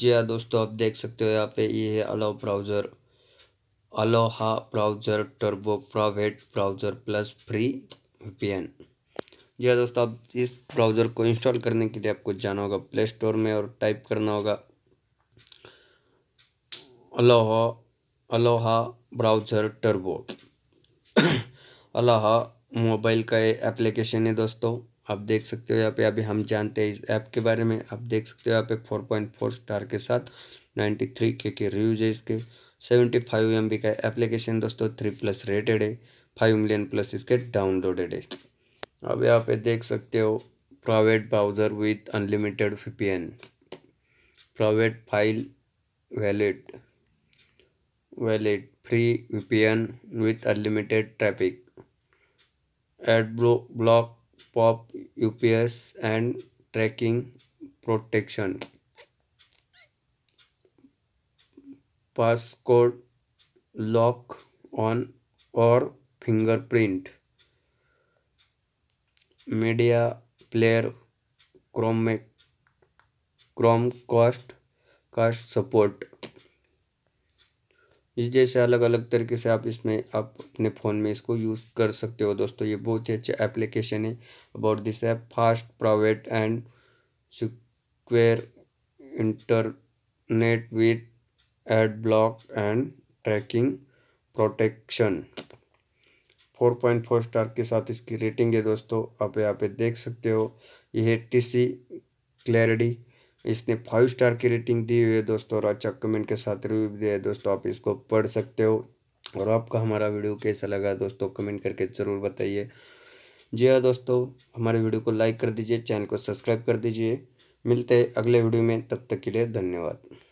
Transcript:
जी हाँ दोस्तों आप देख सकते हो यहाँ पे ये है Aloha browser Aloha browser turbo private browser plus free VPN जी हाँ दोस्तों आप इस ब्राउज़र को इंस्टॉल करने के लिए आपको जाना होगा प्ले स्टोर में और टाइप करना होगा Aloha Aloha browser turbo Aloha mobile का एप्लीकेशन है दोस्तों आप देख सकते हो यहाँ पे अभी हम जानते हैं इस ऐप के बारे में आप देख सकते हो यहाँ पे फोर पॉइंट फोर स्टार के साथ नाइन्टी थ्री के के रिव्यूज है इसके सेवेंटी फाइव एम बी का एप्लीकेशन दोस्तों थ्री प्लस रेटेड है फाइव मिलियन प्लस इसके डाउनलोडेड है अब यहाँ पे देख सकते हो private browser with unlimited VPN private file valid valid free VPN with unlimited traffic ad block pop ups and tracking protection passcode lock on और fingerprint media player chrome Chromecast Chromecast support इस जैसे अलग अलग तरीके से आप इसमें आप अपने फ़ोन में इसको यूज़ कर सकते हो दोस्तों ये बहुत ही अच्छा एप्लीकेशन है about this app fast private and secure internet with ad block and tracking protection 4.4 star के साथ इसकी रेटिंग है दोस्तों आप यहाँ पे देख सकते हो यह टी सी क्लैरिटी इसने फाइव स्टार की रेटिंग दी हुई है दोस्तों और अच्छा कमेंट के साथ रिव्यू भी दिया है दोस्तों आप इसको पढ़ सकते हो और आपका हमारा वीडियो कैसा लगा दोस्तों कमेंट करके ज़रूर बताइए जी हाँ दोस्तों हमारे वीडियो को लाइक कर दीजिए चैनल को सब्सक्राइब कर दीजिए मिलते हैं अगले वीडियो में तब तक के लिए धन्यवाद